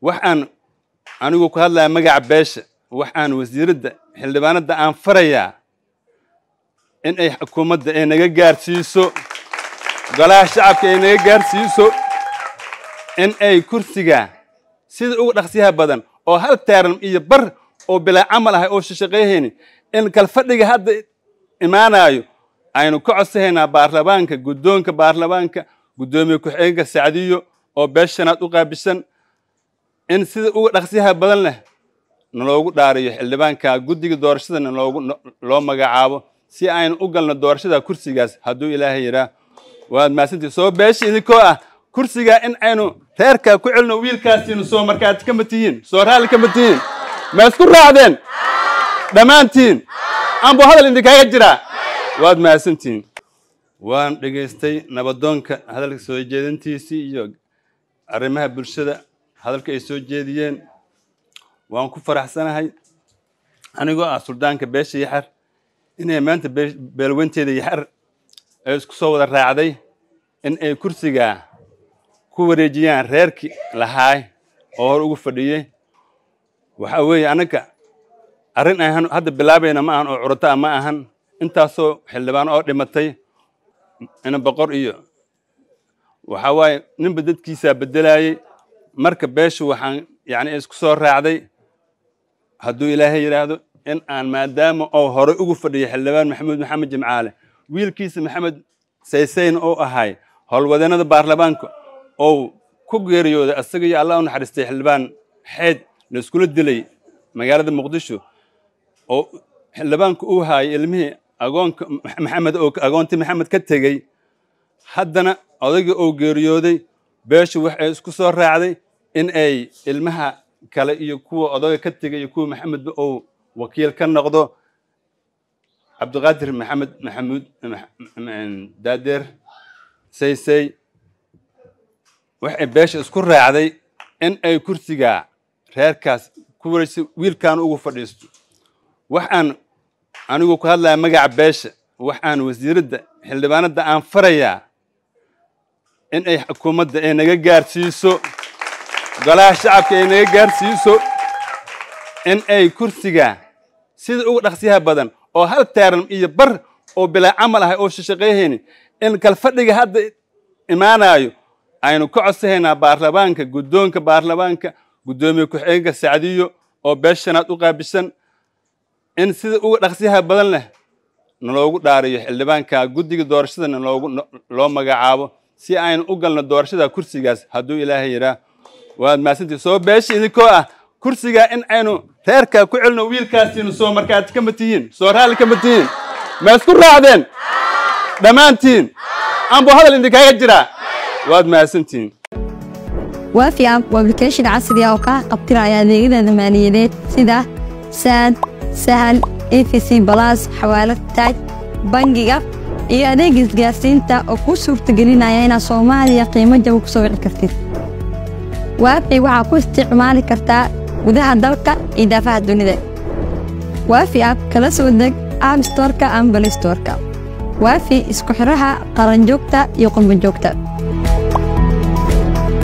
wax aan anigu ku hadlaya magaca beesha wax aan wasiiradda xildhibaanadda aan farayaa in ay xukuumadda ay naga gaarsiiso golaha shacabka ay naga gaarsiiso in ay kursiga sida ugu dhaqsiyaha badan oo hal taaran iyo bar oo bilaa camal ahay oo shashaqayhayni in kalfadhiga hadda imaanaayo aynu ka codsahaynaa baarlamaanka guddoonka baarlamaanka guddoomiye ku-xigeenka sacdiyo oo beeshanaad u qaabisan in sida uga dhaqsiyaha badan leh na loogu dhaariyo xildhibaanka guddiga doorashadana naloogu loo magacaabo si aynu u galno doorashada kursigaas hadduu ilaahay yidhaa waad mahadsantii soo beesha idinkoo ah kursigaa in aynu reerka ku celno wiilkaasiinu soo markaati kama tihiin soo raalli kama tihiin ma isku raacdeen dhammaantiin anbo hadal idinkaaga jiraa waad mahadsantihiin waan dhegaystay nabadoonka hadalka soo jeedintiisii iyo arrimaha bulshada hadalka ay soo jeediyeen waan ku faraxsanahay anigoo ah suldaanka beesha yaxar inay maanta beelweynteeda yaxar ay isku soo wada raacday in ay kursigaa ku wareejiyaan reerkii lahaay oo hor ugu fadhiyey waxa weeye annaga arrin aan hadda bilaabayna ma ahan oo curataa ma ahan intaasoo xildhibaan oo dhimatay ina boqor iyo waxaa waaye ninba dadkiisaa bedelaayey marka beeshu waxaan yacni isku soo raacday hadduu ilaahay yidhaahdo in aan maadaama oo horey ugu fadhiyo xildhibaan maxamuud maxamed jimcaale wiilkiisa maxamed saysayn oo ahay howlwadeenada baarlamaanka oo ku geeriyooday asagaiyo iyo allah u naxariistay xildhibaan xeed la iskula dilay magaalada muqdisho oo xildhibaanka uu haayay ilmihii agoonka maxamed oo agoontii maxamed ka tegey haddana odaygii oo geeriyooday beeshu waxay isku soo raacday in ay ilmaha kale iyo kuwa odaga ka tegay iyo kuwa maxamedba uu wakiil ka noqdo cabdiqaadir maxamed maxamuud daadeer saysay waxay beesha isku raacday in ay kursiga reerkaas ku wareegsa wiilkaan ugu fadhiisto waxaan anigu ku hadlayaa magaca beesha waxaan wasiiradda xildhibaanadda aan farayaa in ay xukuumadda ay naga gaarsiiso golaha shacabka ay naga gaarsiiso in ay kursiga sida ugu dhaqsiyaha badan oo hal taaran iyo bar oo bilaa camal ahay oo shashaqayhayni in kalfadhiga hadda imaanaayo aynu ka codsahaynaa baarlamaanka guddoonka baarlamaanka guddoomiye ku-xigeenka sacdiyo oo beeshanaad u qaabisan in sida uga dhaqsiyaha badan leh naloogu dhaariyo xildhibaanka guddiga doorashadana loogu loo magacaabo si aynu u galno doorashada kursigaas hadduu ilaahay yidhaah waad mahadsantii soo beesha idinkoo ah kursigaa in aynu reerka ku celino wiilkaasiinu soo markaad kama tihiin soo raalli kama tihiin ma isku raacdeen dhammaantiin anbuu hadal idinkaaga jiraa waad mahadsantihiin waafiapp waa application casri ah oo kaa qabtiraya adeegyada maaliyadeed sida saad sahal efc balas xawaalad taaj bangiga iyo adeega isgaarsiinta oo kuu suurtagelinaya inaad soomaaliya qiimo jawa ku soo wici kartid waafi waxaa ku isticmaali kartaa gudaha dalka iyo daafaha dunida waafi app kala soo deg abstorka ambalstorka waafi isku xidhaha qaranjoogta iyo qurbajoogta